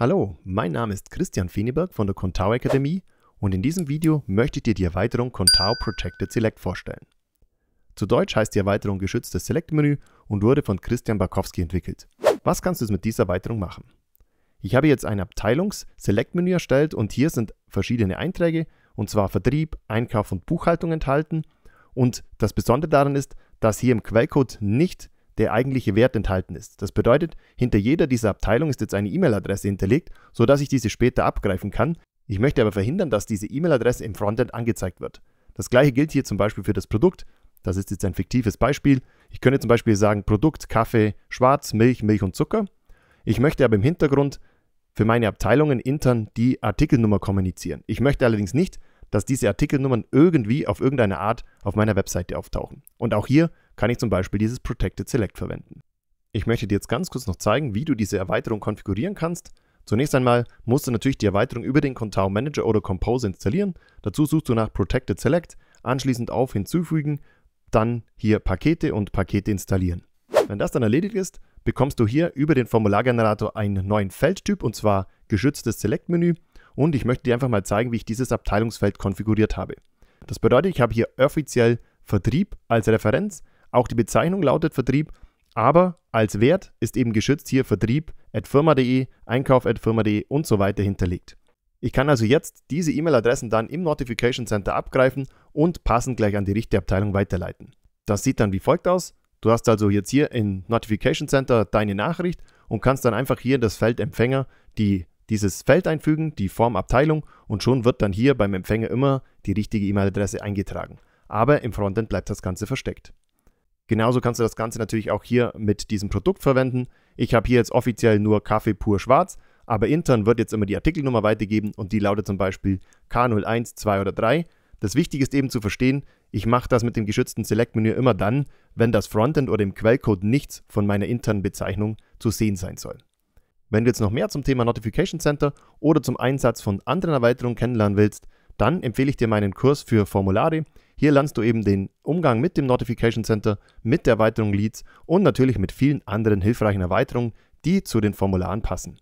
Hallo, mein Name ist Christian Feneberg von der Contao Akademie und in diesem Video möchte ich dir die Erweiterung Contao Protected Select vorstellen. Zu Deutsch heißt die Erweiterung geschütztes Select-Menü und wurde von Christian Barkowski entwickelt. Was kannst du mit dieser Erweiterung machen? Ich habe jetzt ein Abteilungs-Select-Menü erstellt und hier sind verschiedene Einträge, und zwar Vertrieb, Einkauf und Buchhaltung enthalten. Und das Besondere daran ist, dass hier im Quellcode nicht der eigentliche Wert enthalten ist. Das bedeutet, hinter jeder dieser Abteilung ist jetzt eine E-Mail-Adresse hinterlegt, sodass ich diese später abgreifen kann. Ich möchte aber verhindern, dass diese E-Mail-Adresse im Frontend angezeigt wird. Das gleiche gilt hier zum Beispiel für das Produkt. Das ist jetzt ein fiktives Beispiel. Ich könnte zum Beispiel sagen Produkt, Kaffee, Schwarz, Milch, Milch und Zucker. Ich möchte aber im Hintergrund für meine Abteilungen intern die Artikelnummer kommunizieren. Ich möchte allerdings nicht, dass diese Artikelnummern irgendwie auf irgendeine Art auf meiner Webseite auftauchen. Und auch hier kann ich zum Beispiel dieses Protected Select verwenden. Ich möchte dir jetzt ganz kurz noch zeigen, wie du diese Erweiterung konfigurieren kannst. Zunächst einmal musst du natürlich die Erweiterung über den Contao Manager oder Compose installieren. Dazu suchst du nach Protected Select, anschließend auf Hinzufügen, dann hier Pakete und Pakete installieren. Wenn das dann erledigt ist, bekommst du hier über den Formulargenerator einen neuen Feldtyp und zwar geschütztes Select-Menü und ich möchte dir einfach mal zeigen, wie ich dieses Abteilungsfeld konfiguriert habe. Das bedeutet, ich habe hier offiziell Vertrieb als Referenz, auch die Bezeichnung lautet Vertrieb, aber als Wert ist eben geschützt hier Vertrieb at firma.de, Einkauf at firma.de und so weiter hinterlegt. Ich kann also jetzt diese E-Mail-Adressen dann im Notification Center abgreifen und passend gleich an die richtige Abteilung weiterleiten. Das sieht dann wie folgt aus. Du hast also jetzt hier im Notification Center deine Nachricht und kannst dann einfach hier in das Feld Empfänger die, dieses Feld einfügen, die Formabteilung und schon wird dann hier beim Empfänger immer die richtige E-Mail-Adresse eingetragen. Aber im Frontend bleibt das Ganze versteckt. Genauso kannst du das Ganze natürlich auch hier mit diesem Produkt verwenden. Ich habe hier jetzt offiziell nur Kaffee pur schwarz, aber intern wird jetzt immer die Artikelnummer weitergeben und die lautet zum Beispiel K01, 2 oder 3. Das Wichtige ist eben zu verstehen, ich mache das mit dem geschützten Select-Menü immer dann, wenn das Frontend oder im Quellcode nichts von meiner internen Bezeichnung zu sehen sein soll. Wenn du jetzt noch mehr zum Thema Notification Center oder zum Einsatz von anderen Erweiterungen kennenlernen willst, dann empfehle ich dir meinen Kurs für Formulare. Hier lernst du eben den Umgang mit dem Notification Center, mit der Erweiterung Leads und natürlich mit vielen anderen hilfreichen Erweiterungen, die zu den Formularen passen.